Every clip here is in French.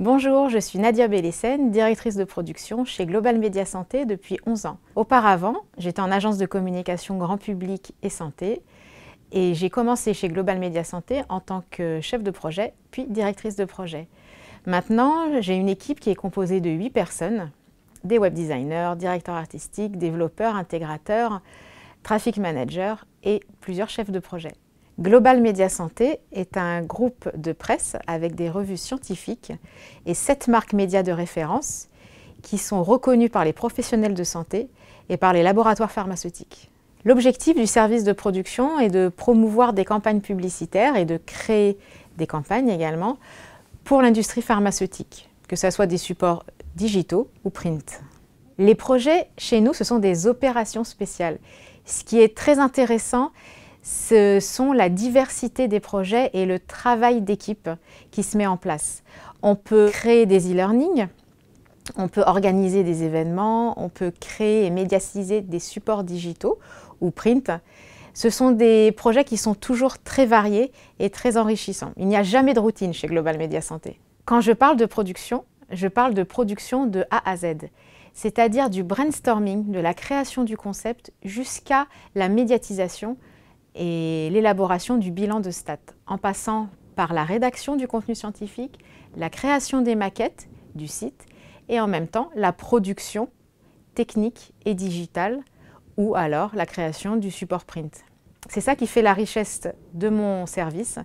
Bonjour, je suis Nadia Bellessen, directrice de production chez Global Media Santé depuis 11 ans. Auparavant, j'étais en agence de communication grand public et santé et j'ai commencé chez Global Media Santé en tant que chef de projet puis directrice de projet. Maintenant, j'ai une équipe qui est composée de 8 personnes, des web designers, directeurs artistiques, développeurs, intégrateurs, traffic managers et plusieurs chefs de projet. Global Média Santé est un groupe de presse avec des revues scientifiques et sept marques médias de référence qui sont reconnues par les professionnels de santé et par les laboratoires pharmaceutiques. L'objectif du service de production est de promouvoir des campagnes publicitaires et de créer des campagnes également pour l'industrie pharmaceutique, que ce soit des supports digitaux ou print. Les projets chez nous, ce sont des opérations spéciales. Ce qui est très intéressant, ce sont la diversité des projets et le travail d'équipe qui se met en place. On peut créer des e-learning, on peut organiser des événements, on peut créer et médiatiser des supports digitaux ou print. Ce sont des projets qui sont toujours très variés et très enrichissants. Il n'y a jamais de routine chez Global Media Santé. Quand je parle de production, je parle de production de A à Z, c'est-à-dire du brainstorming, de la création du concept jusqu'à la médiatisation, et l'élaboration du bilan de stats, en passant par la rédaction du contenu scientifique, la création des maquettes du site et en même temps la production technique et digitale ou alors la création du support print. C'est ça qui fait la richesse de mon service,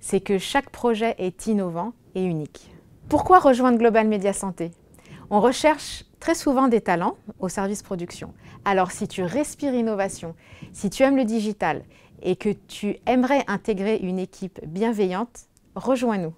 c'est que chaque projet est innovant et unique. Pourquoi rejoindre Global Media Santé On recherche très souvent des talents au service production. Alors si tu respires innovation, si tu aimes le digital et que tu aimerais intégrer une équipe bienveillante, rejoins-nous.